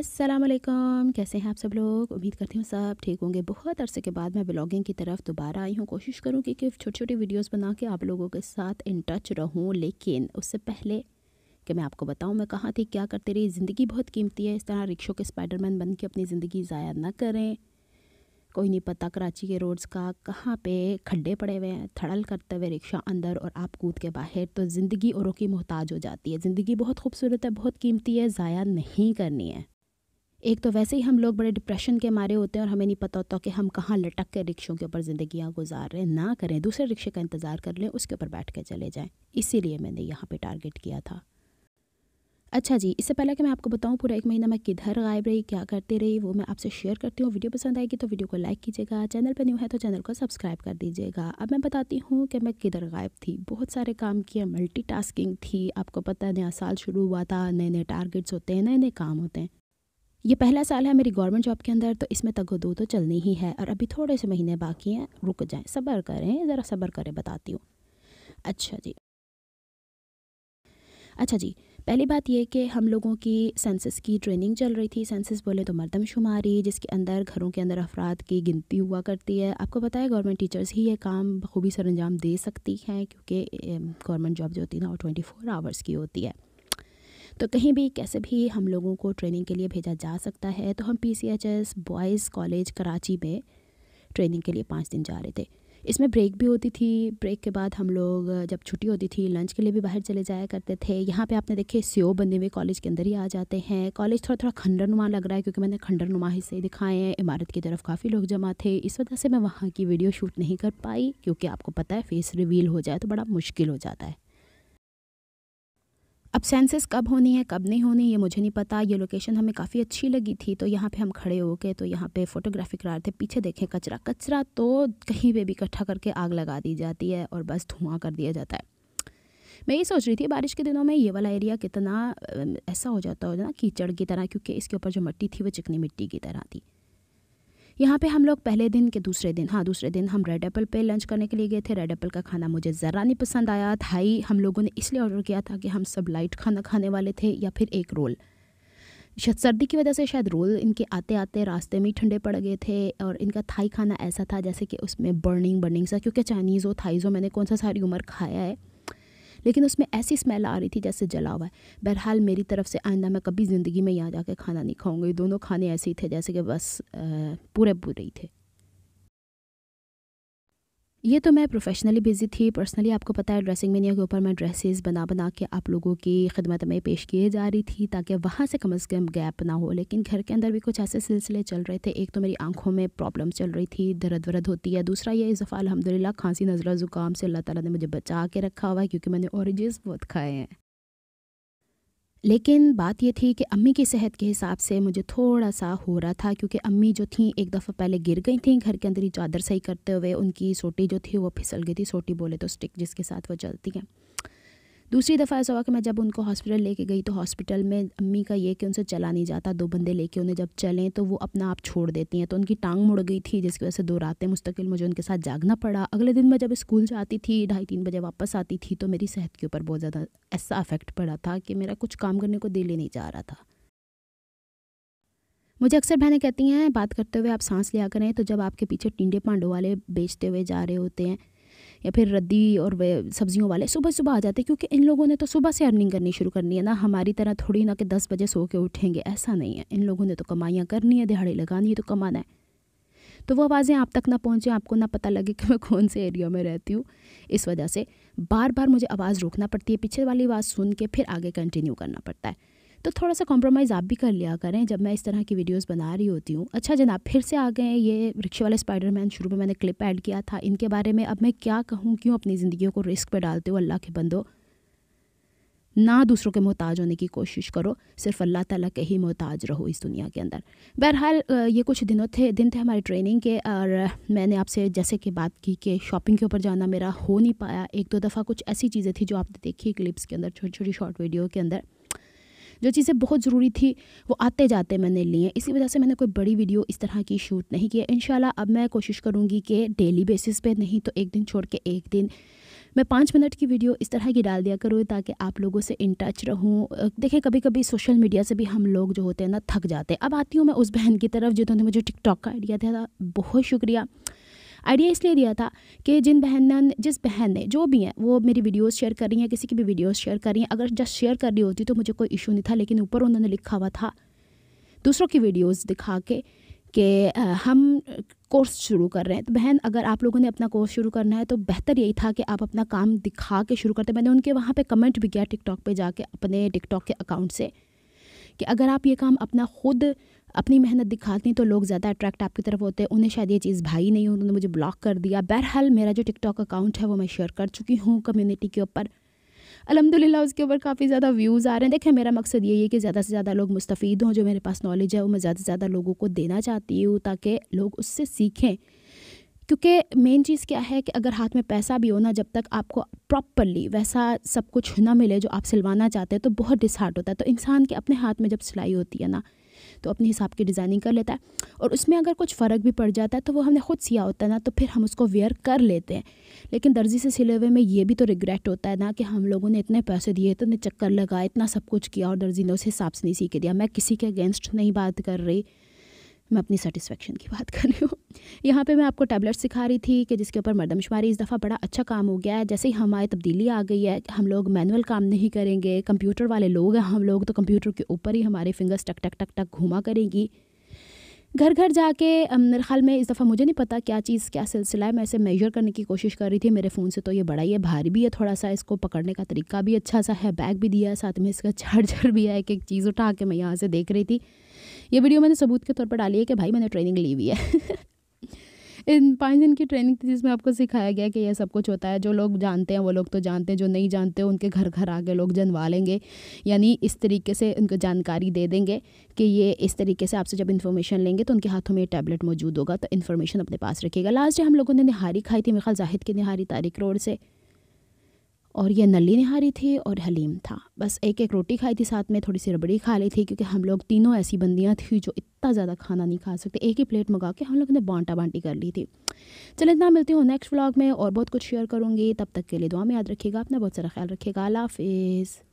असलम कैसे हैं आप सब लोग उम्मीद करती हूँ सब ठीक होंगे बहुत अरसे के बाद मैं ब्लॉगिंग की तरफ दोबारा आई हूँ कोशिश करूँ कि छोटी छोटी वीडियोस बना के आप लोगों के साथ इन टच रहूँ लेकिन उससे पहले कि मैं आपको बताऊँ मैं कहाँ थी क्या करती रही ज़िंदगी बहुत कीमती है इस तरह रिक्शों के स्पाइडरमैन बन के अपनी ज़िंदगी ज़ाया ना करें कोई नहीं पता कराची के रोड्स का कहाँ पे खड्डे पड़े हुए हैं थड़ल करते हुए रिक्शा अंदर और आप कूद के बाहर तो ज़िंदगी औरों की मोहताज हो जाती है ज़िंदगी बहुत खूबसूरत है बहुत कीमती है ज़ाया नहीं करनी है एक तो वैसे ही हम लोग बड़े डिप्रेशन के मारे होते हैं और हमें नहीं पता होता कि हम कहाँ लटक कर रिक्शों के ऊपर ज़िंदगियाँ गुजार रहे हैं ना करें दूसरे रिक्शे का इंतज़ार कर लें उसके ऊपर बैठ कर चले जाएँ इसीलिए मैंने यहाँ पर टारगेट किया था अच्छा जी इससे पहले कि मैं आपको बताऊं पूरा एक महीना मैं किधर गायब रही क्या करते रही वो मैं आपसे शेयर करती हूँ वीडियो पसंद आएगी तो वीडियो को लाइक कीजिएगा चैनल पर न्यू है तो चैनल को सब्सक्राइब कर दीजिएगा अब मैं बताती हूँ कि मैं किधर गायब थी बहुत सारे काम किए मल्टीटास्किंग थी आपको पता है नया साल शुरू हुआ था नए नए टारगेट्स होते हैं नए नए काम होते हैं ये पहला साल है मेरी गवर्नमेंट जॉब के अंदर तो इसमें तगो दो तो चलनी ही है और अभी थोड़े से महीने बाकी हैं रुक जाएं सब्र करें ज़रा सब्र करें बताती हूँ अच्छा जी अच्छा जी पहली बात ये कि हम लोगों की सेंसस की ट्रेनिंग चल रही थी सेंसस बोले तो मरदमशुमारी जिसके अंदर घरों के अंदर अफराद की गिनती हुआ करती है आपको पता है गवर्नमेंट टीचर्स ही ये काम बखूबी अंजाम दे सकती हैं क्योंकि गवर्नमेंट जॉब जो होती है ना वो ट्वेंटी फोर आवर्स की होती है तो कहीं भी कैसे भी हम लोगों को ट्रेनिंग के लिए भेजा जा सकता है तो हम P C H S boys college Karachi में ट्रेनिंग के लिए पाँच दिन जा रहे थे इसमें ब्रेक भी होती थी ब्रेक के बाद हम लोग जब छुट्टी होती थी लंच के लिए भी बाहर चले जाया करते थे यहाँ पे आपने देखे सीओ बंदे हुए कॉलेज के अंदर ही आ जाते हैं कॉलेज थोड़ा थोड़ा खंडर नुमा लग रहा है क्योंकि मैंने खंडरनुमा हिस्से दिखाए हैं इमारत की तरफ काफ़ी लोग जमा थे इस वजह से मैं वहाँ की वीडियो शूट नहीं कर पाई क्योंकि आपको पता है फेस रिवील हो जाए तो बड़ा मुश्किल हो जाता है अब सेंसेस कब होनी है कब नहीं होनी ये मुझे नहीं पता ये लोकेशन हमें काफ़ी अच्छी लगी थी तो यहाँ पे हम खड़े हो गए तो यहाँ पे फोटोग्राफी करा रहे थे पीछे देखें कचरा कचरा तो कहीं पे भी इकट्ठा करके आग लगा दी जाती है और बस धुआं कर दिया जाता है मैं ये सोच रही थी बारिश के दिनों में ये वाला एरिया कितना ऐसा हो जाता हो ना कीचड़ की तरह क्योंकि इसके ऊपर जो मिट्टी थी वो चिकनी मिट्टी की तरह थी यहाँ पे हम लोग पहले दिन के दूसरे दिन हाँ दूसरे दिन हम रेड एप्पल पे लंच करने के लिए गए थे रेड एप्पल का खाना मुझे ज़रा नहीं पसंद आया थाई हम लोगों ने इसलिए ऑर्डर किया था कि हम सब लाइट खाना खाने वाले थे या फिर एक रोल शायद सर्दी की वजह से शायद रोल इनके आते आते रास्ते में ही ठंडे पड़ गए थे और इनका थाई खाना ऐसा था जैसे कि उसमें बर्निंग बर्निंग सा क्योंकि चाइनीज़ हो थाईज़ हो मैंने कौन सा सारी उम्र खाया है लेकिन उसमें ऐसी स्मेल आ रही थी जैसे जला हुआ है बहरहाल मेरी तरफ से आइंदा मैं कभी ज़िंदगी में यहाँ जाके खाना नहीं खाऊंगी दोनों खाने ऐसे ही थे जैसे कि बस पूरे पूरे ही थे ये तो मैं प्रोफेशनली बिज़ी थी पर्सनली आपको पता है ड्रेसिंग मीनिया के ऊपर मैं ड्रेसेस बना बना के आप लोगों की खिदमत में पेश किए जा रही थी ताकि वहाँ से कम अज़ कम गैप ना हो लेकिन घर के अंदर भी कुछ ऐसे सिलसिले चल रहे थे एक तो मेरी आंखों में प्रॉब्लम चल रही थी दर्द वर्द होती है दूसरा ये इस दफ़ा अलहमदिल्ला खांसी नज़ला ज़ुकाम से अल्लाह तला ने मुझे बचा के रखा हुआ है क्योंकि मैंने औरेजेस बहुत खाए हैं लेकिन बात ये थी कि अम्मी की सेहत के हिसाब से मुझे थोड़ा सा हो रहा था क्योंकि अम्मी जो थी एक दफ़ा पहले गिर गई थी घर के अंदर ही चादर सही करते हुए उनकी सोटी जो थी वो फिसल गई थी सोटी बोले तो स्टिक जिसके साथ वो चलती हैं दूसरी दफ़ा ऐसा हुआ कि मैं जब उनको हॉस्पिटल लेके गई तो हॉस्पिटल में अम्मी का ये कि उनसे चला नहीं जाता दो बंदे लेके उन्हें जब चलें तो वो अपना आप छोड़ देती हैं तो उनकी टांग मुड़ गई थी जिसकी वजह से दो रातें मुस्तकिल मुझे उनके साथ जागना पड़ा अगले दिन मैं जब स्कूल जाती थी ढाई तीन बजे वापस आती थी तो मेरी सेहत के ऊपर बहुत ज़्यादा ऐसा अफेक्ट पड़ा था कि मेरा कुछ काम करने को दिल ही नहीं जा रहा था मुझे अक्सर बहनें कहती हैं बात करते हुए आप सांस लिया करें तो जब आपके पीछे टिंडे पांडो वाले बेचते हुए जा रहे होते हैं या फिर रद्दी और सब्जियों वाले सुबह सुबह आ जाते क्योंकि इन लोगों ने तो सुबह से अर्निंग करनी शुरू करनी है ना हमारी तरह थोड़ी ना कि दस बजे सो के उठेंगे ऐसा नहीं है इन लोगों ने तो कमाइयाँ करनी है दिहाड़ी लगानी है तो कमाना है तो वो आवाज़ें आप तक ना पहुँचें आपको ना पता लगे कि मैं कौन से एरिया में रहती हूँ इस वजह से बार बार मुझे आवाज़ रोकना पड़ती है पीछे वाली आवाज़ सुन के फिर आगे कंटिन्यू करना पड़ता है तो थोड़ा सा कॉम्प्रोमाइज़ आप भी कर लिया करें जब मैं इस तरह की वीडियोस बना रही होती हूँ अच्छा जनाब फिर से आ गए ये रिक्शे वाले स्पाइडरमैन शुरू में मैंने क्लिप ऐड किया था इनके बारे में अब मैं क्या कहूँ क्यों अपनी ज़िंदगी को रिस्क पर डालते हो अल्लाह के बंदो ना दूसरों के मोहताज होने की कोशिश करो सिर्फ अल्लाह ताला के ही मोहताज रहो इस दुनिया के अंदर बहरहाल ये कुछ दिनों थे दिन थे हमारे ट्रेनिंग के और मैंने आपसे जैसे कि बात की कि शॉपिंग के ऊपर जाना मेरा हो नहीं पाया एक दो दफ़ा कुछ ऐसी चीज़ें थी जो आपने देखी क्लिप्स के अंदर छोटी छोटी शॉर्ट वीडियो के अंदर जो चीज़ें बहुत ज़रूरी थी वो आते जाते मैंने लिए इसी वजह से मैंने कोई बड़ी वीडियो इस तरह की शूट नहीं की है इन अब मैं कोशिश करूँगी कि डेली बेसिस पर नहीं तो एक दिन छोड़ के एक दिन मैं पाँच मिनट की वीडियो इस तरह की डाल दिया करूँ ताकि आप लोगों से इन टच रहूँ देखिए कभी कभी सोशल मीडिया से भी हम लोग जो होते हैं ना थक जाते हैं अब आती हूँ मैं उस बहन की तरफ जिन्होंने मुझे टिकटॉक का आइडिया दिया था बहुत शुक्रिया आइडिया इसलिए दिया था कि जिन बहन जिस बहन ने जो भी हैं वो मेरी वीडियोज़ शेयर कर रही हैं किसी की भी वीडियोज़ शेयर कर रही हैं अगर जस्ट शेयर कर रही होती तो मुझे कोई इशू नहीं था लेकिन ऊपर उन्होंने लिखा हुआ था दूसरों की वीडियोज़ दिखा के कि हम कोर्स शुरू कर रहे हैं तो बहन अगर आप लोगों ने अपना कोर्स शुरू करना है तो बेहतर यही था कि आप अपना काम दिखा के शुरू करते मैंने उनके वहाँ पे कमेंट भी किया टिकटॉक पे जाके अपने टिकटॉक के अकाउंट से कि अगर आप ये काम अपना खुद अपनी मेहनत दिखाती हैं तो लोग ज़्यादा अट्रैक्ट आपकी तरफ होते हैं उन्हें शायद ये चीज़ भाई नहीं उन्होंने मुझे ब्लॉक कर दिया बहरहाल मेरा जो टिकटॉक अकाउंट है वो मैं शेयर कर चुकी हूँ कम्युनिटी के ऊपर अलहमदिल्ला उसके ऊपर काफ़ी ज़्यादा व्यूज़ आ रहे हैं देखें मेरा मकसद यही है कि ज़्यादा से ज़्यादा लोग मुस्तफ़ी हों जो मेरे पास नॉलेज है वो मैं ज़्यादा से ज़्यादा लोगों को देना चाहती हूँ ताकि लोग उससे सीखें क्योंकि मेन चीज़ क्या है कि अगर हाथ में पैसा भी हो ना जब तक आपको प्रॉपरली वैसा सब कुछ ना मिले जो आप सिलवाना चाहते हैं तो बहुत डिसहार्ट होता है तो इंसान के अपने हाथ में जब सिलाई होती है ना तो अपने हिसाब की डिज़ाइनिंग कर लेता है और उसमें अगर कुछ फ़र्क भी पड़ जाता है तो वो हमने खुद सिया होता है ना तो फिर हम उसको वेयर कर लेते हैं लेकिन दर्जी से सिले हुए में ये भी तो रिग्रेट होता है ना कि हम लोगों ने इतने पैसे दिए इतने चक्कर लगाए इतना सब कुछ किया और दर्जी ने उस हिसाब से नहीं सीखे दिया मैं किसी के अगेंस्ट नहीं बात कर रही मैं अपनी सेटिस्फेक्शन की बात कर रही हूँ यहाँ पे मैं आपको टैबलेट सिखा रही थी कि जिसके ऊपर मरदमशुमारी इस दफ़ा बड़ा अच्छा काम हो गया है जैसे ही हमारी तब्दीली आ गई है हम लोग मैनुअल काम नहीं करेंगे कंप्यूटर वाले लोग हैं हम लोग तो कंप्यूटर के ऊपर ही हमारे फिंगर्स टक टक टक टक घूमा करेंगी घर घर जाके मेरे ख्याल में इस दफ़ा मुझे नहीं पता क्या चीज़ क्या सिलसिला है मैं इसे मेजर करने की कोशिश कर रही थी मेरे फ़ोन से तो ये बड़ा ही है भारी भी है थोड़ा सा इसको पकड़ने का तरीका भी अच्छा सा है बैग भी दिया है साथ में इसका चार्जर भी है एक एक चीज़ उठा के मैं यहाँ से देख रही थी ये वीडियो मैंने सबूत के तौर पर डाली है कि भाई मैंने ट्रेनिंग ली हुई है इन पाँच दिन की ट्रेनिंग थी जिसमें आपको सिखाया गया कि यह सब कुछ होता है जो लोग जानते हैं वो लोग तो जानते हैं जो नहीं जानते उनके घर घर आके लोग जनवा लेंगे यानी इस तरीके से उनको जानकारी दे देंगे कि ये इस तरीके से आपसे जब इन्फॉर्मेशन लेंगे तो उनके हाथों में टैबलेट मौजूद होगा तो इन्फॉर्मेशन अपने पास रखिएगा लास्ट हम लोगों ने निहारी खाई थी मेरे ख्याल जाहिद की निहारी तारिक रोड से और ये नली निहारी थी और हलीम था बस एक एक रोटी खाई थी साथ में थोड़ी सी रबड़ी खा ली थी क्योंकि हम लोग तीनों ऐसी बंदियाँ थी जो इतना ज़्यादा खाना नहीं खा सकते एक ही प्लेट मंगा के हम लोग ने बांटा बांटी कर ली थी चलें इतना मिलती हूँ नेक्स्ट व्लॉग में और बहुत कुछ शेयर करूँगी तब तक के लिए दुआ में याद रखिएगा अपना बहुत सारा ख्याल रखिएगा अला हाफिज़